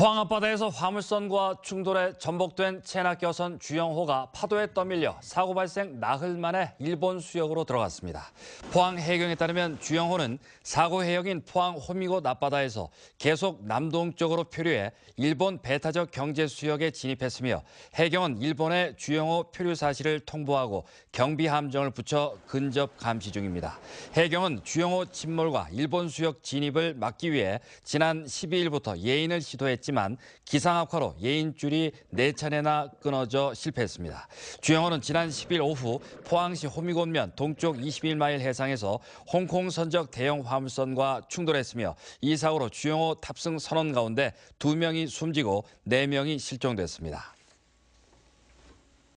포항 앞바다에서 화물선과 충돌해 전복된 체납여선 주영호가 파도에 떠밀려 사고 발생 나흘 만에 일본 수역으로 들어갔습니다. 포항 해경에 따르면 주영호는 사고 해역인 포항 호미곶 앞바다에서 계속 남동쪽으로 표류해 일본 배타적 경제 수역에 진입했으며 해경은 일본의 주영호 표류 사실을 통보하고 경비 함정을 붙여 근접 감시 중입니다. 해경은 주영호 침몰과 일본 수역 진입을 막기 위해 지난 12일부터 예인을 시도했지 했지만 기상악화로 예인줄이 4차례나 끊어져 실패했습니다. 주영호는 지난 10일 오후 포항시 호미곶면 동쪽 21마일 해상에서 홍콩 선적 대형 화물선과 충돌했으며 이 사고로 주영호 탑승 선원 가운데 2명이 숨지고 4명이 실종됐습니다.